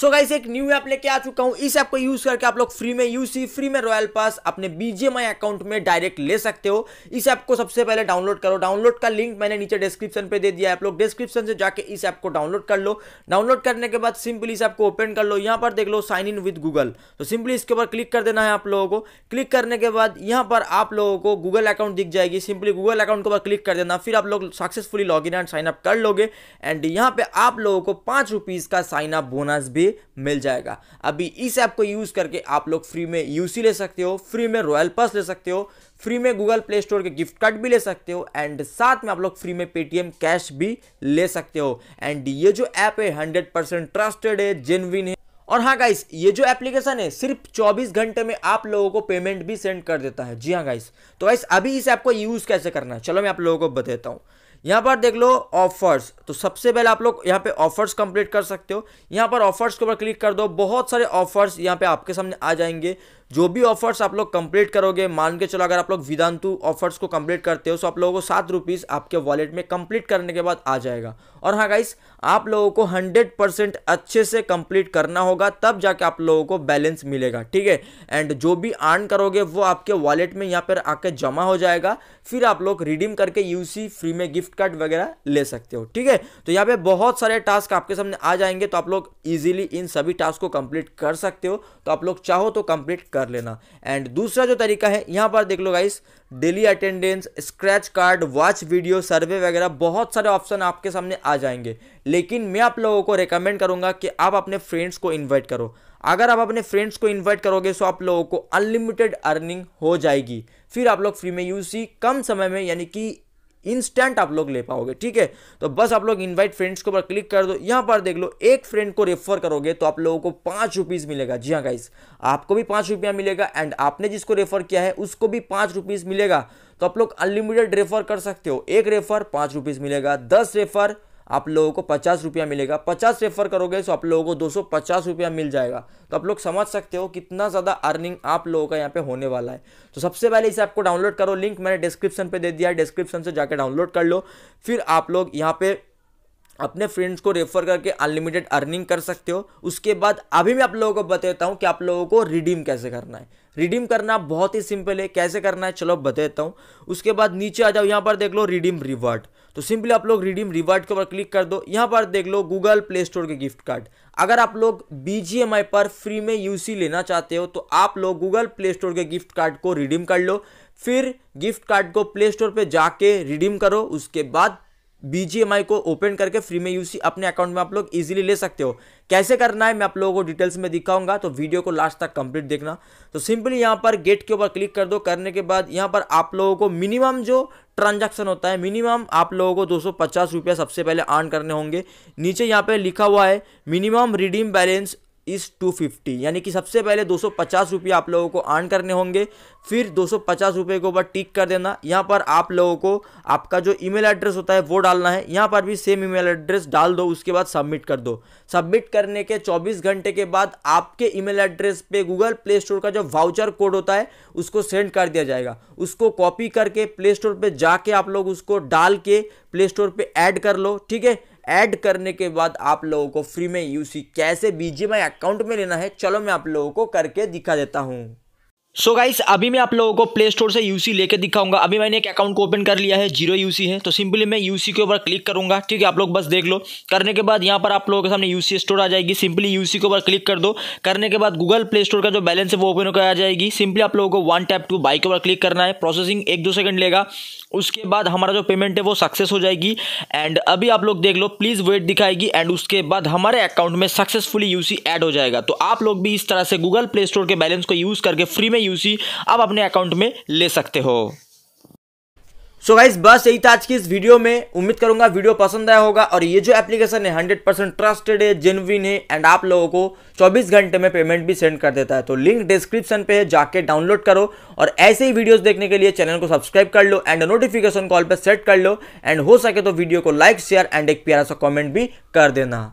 सो so guys एक new app लेके आ चुका हूँ इस ऐप को यूज करके आप लोग फ्री में यूसी फ्री में रॉयल पास अपने बीजेएमआई अकाउंट में डायरेक्ट ले सकते हो इस ऐप को सबसे पहले डाउनलोड करो डाउनलोड का लिंक मैंने नीचे डिस्क्रिप्शन पे दे दिया है आप लोग डिस्क्रिप्शन से जाके इस ऐप को डाउनलोड कर लो डाउनलोड करने के बाद सिंपली इस ऐप को ओपन कर लो यहाँ पर देख लो साइन इन विद गूगल तो सिंपली इसके ऊपर क्लिक कर देना है आप लोगों को क्लिक करने के बाद यहाँ पर आप लोगों को गूगल अकाउंट दिख जाएगी सिंपली गूगल अकाउंट के ऊपर क्लिक कर देना फिर आप लोग successfully log in and sign up कर लोगे एंड यहाँ पे आप लोगों को पाँच रुपीज़ का साइन अप बोनस भी लिए मिल जाएगा अभी इस ऐप को यूज़ करके आप लोग फ्री में यूसी ले सकते हो फ्री में रॉयल पास ले सकते हो फ्री में गूगल प्ले स्टोर के गिफ्ट कार्ड भी ले सकते हो एंड साथ में आप लोग फ्री में पेटीएम कैश भी ले सकते हो एंड ये जो ऐप है हंड्रेड ट्रस्टेड है जेनविन है और हाँ गाइस ये जो एप्लीकेशन है सिर्फ 24 घंटे में आप लोगों को पेमेंट भी सेंड कर देता है जी हाँ गाइस तो गाइस अभी इस ऐप को यूज़ कैसे करना है चलो मैं आप लोगों को बताता हूँ यहाँ पर देख लो ऑफर्स तो सबसे पहले आप लोग यहाँ पे ऑफर्स कंप्लीट कर सकते हो यहाँ पर ऑफर्स के ऊपर क्लिक कर दो बहुत सारे ऑफर्स यहाँ पे आपके सामने आ जाएंगे जो भी ऑफर्स आप लोग कंप्लीट करोगे मान के चलो अगर आप लोग विदांतु ऑफर्स को कंप्लीट करते हो तो आप लोगों को सात रुपीज़ आपके वॉलेट में कंप्लीट करने के बाद आ जाएगा और हाँ गाइस आप लोगों को हंड्रेड परसेंट अच्छे से कंप्लीट करना होगा तब जाके आप लोगों को बैलेंस मिलेगा ठीक है एंड जो भी अर्न करोगे वो आपके वॉलेट में यहाँ पर आके जमा हो जाएगा फिर आप लोग रिडीम करके यूसी फ्री में गिफ्ट कार्ड वगैरह ले सकते हो ठीक है तो यहाँ पे बहुत सारे टास्क आपके सामने आ जाएंगे तो आप लोग ईजिली इन सभी टास्क को कंप्लीट कर सकते हो तो आप लोग चाहो तो कंप्लीट कर कर लेना एंड दूसरा जो तरीका है यहाँ पर देख लो guys daily attendance scratch card watch video survey वगैरह बहुत सारे ऑप्शन आपके सामने आ जाएंगे लेकिन मैं आप लोगों को रिकमेंड करूँगा कि आप अपने फ्रेंड्स को इन्वाइट करो अगर आप अपने फ्रेंड्स को इन्वाइट करोगे तो आप लोगों को अनलिमिटेड अर्निंग हो जाएगी फिर आप लोग फ्री में ही कम समय में यानी कि इंस्टेंट आप लोग ले पाओगे ठीक है तो बस आप लोग इनवाइट फ्रेंड्स के ऊपर क्लिक कर दो यहां पर देख लो एक फ्रेंड को रेफर करोगे तो आप लोगों को पांच रुपीज़ मिलेगा जी हाँ गाइस आपको भी पांच रुपया मिलेगा एंड आपने जिसको रेफर किया है उसको भी पांच रुपीज़ मिलेगा तो आप लोग अनलिमिटेड रेफर कर सकते हो एक रेफर पांच रुपीज़ मिलेगा दस रेफर आप लोगों को पचास रुपया मिलेगा पचास रेफर करोगे तो आप लोगों को दो सौ पचास रुपया मिल जाएगा तो आप लोग समझ सकते हो कितना ज़्यादा अर्निंग आप लोगों का यहाँ पे होने वाला है तो सबसे पहले इसे आपको डाउनलोड करो लिंक मैंने डिस्क्रिप्शन पे दे दिया है डिस्क्रिप्शन से जाकर डाउनलोड कर लो फिर आप लोग यहाँ पर अपने फ्रेंड्स को रेफर करके अनलिमिटेड अर्निंग कर सकते हो उसके बाद अभी मैं आप लोगों को बताता हूँ कि आप लोगों को रिडीम कैसे करना है रिडीम करना बहुत ही सिंपल है कैसे करना है चलो बता देता हूँ उसके बाद नीचे आ जाओ यहाँ पर देख लो रिडीम रिवार्ड तो सिंपली आप लोग रिडीम रिवार्ड के ऊपर क्लिक कर दो यहाँ पर देख लो गूगल प्ले स्टोर के गिफ्ट कार्ड अगर आप लोग बी पर फ्री में यू लेना चाहते हो तो आप लोग गूगल प्ले स्टोर के गिफ्ट कार्ड को रिडीम कर लो फिर गिफ्ट कार्ड को प्ले स्टोर पर जाके रिडीम करो उसके बाद बीजीएमआई को ओपन करके फ्री में यूसी अपने अकाउंट में आप लोग इजीली ले सकते हो कैसे करना है मैं आप लोगों को डिटेल्स में दिखाऊंगा तो वीडियो को लास्ट तक कंप्लीट देखना तो सिंपली यहाँ पर गेट के ऊपर क्लिक कर दो करने के बाद यहाँ पर आप लोगों को मिनिमम जो ट्रांजैक्शन होता है मिनिमम आप लोगों को दो रुपया सबसे पहले ऑन करने होंगे नीचे यहाँ पर लिखा हुआ है minimum redeem balance is two fifty यानी कि सबसे पहले दो सौ पचास रुपये आप लोगों को अर्न करने होंगे फिर दो सौ पचास रुपये के ऊपर टिक कर देना यहाँ पर आप लोगों को आपका जो ईमेल एड्रेस होता है वो डालना है यहाँ पर भी सेम ईमेल एड्रेस डाल दो उसके बाद सबमिट कर दो सबमिट करने के चौबीस घंटे के बाद आपके ईमेल एड्रेस पे गूगल प्ले स्टोर का जो वाउचर कोड होता है उसको सेंड कर दिया जाएगा उसको कॉपी करके प्ले स्टोर पर जाके आप लोग उसको डाल के प्ले स्टोर पर ऐड कर लो ठीक है ऐड करने के बाद आप लोगों को फ्री में यूसी कैसे बीजेम अकाउंट में लेना है चलो मैं आप लोगों को करके दिखा देता हूँ सो so गाइस अभी मैं आप लोगों को प्ले स्टोर से यूसी लेके दिखाऊंगा अभी मैंने एक अकाउंट को ओपन कर लिया है जीरो यूसी है तो सिंपली मैं यूसी के ऊपर क्लिक करूंगा ठीक है आप लोग बस देख लो करने के बाद यहाँ पर आप लोगों के सामने यूसी स्टोर आ जाएगी सिंपली यूसी के ऊपर क्लिक कर दो करने के बाद गूगल प्ले स्टोर का जो बैलेंस है वो ओपन होकर आ जाएगी सिंपली आप लोगों को वन टैप टू बाई के ऊपर क्लिक करना है प्रोसेसिंग एक दो सेकंड लेगा उसके बाद हमारा जो पेमेंट है वो सक्सेस हो जाएगी एंड अभी आप लोग देख लो प्लीज़ वेट दिखाएगी एंड उसके बाद हमारे अकाउंट में सक्सेसफुली यूसी एड हो जाएगा तो आप लोग भी इस तरह से गूगल प्ले स्टोर के बैलेंस को यूज़ करके फ्री में यूसी आप अपने अकाउंट में ले सकते हो सो so गाइज बस यही था आज की इस वीडियो में उम्मीद करूंगा वीडियो पसंद आया होगा और ये जो एप्लीकेशन है 100% परसेंट ट्रस्टेड है जेनविन है एंड आप लोगों को 24 घंटे में पेमेंट भी सेंड कर देता है तो लिंक डिस्क्रिप्शन पे है जाके डाउनलोड करो और ऐसे ही वीडियोस देखने के लिए चैनल को सब्सक्राइब कर लो एंड नोटिफिकेशन कॉल पर सेट कर लो एंड हो सके तो वीडियो को लाइक शेयर एंड एक प्यारा सा कॉमेंट भी कर देना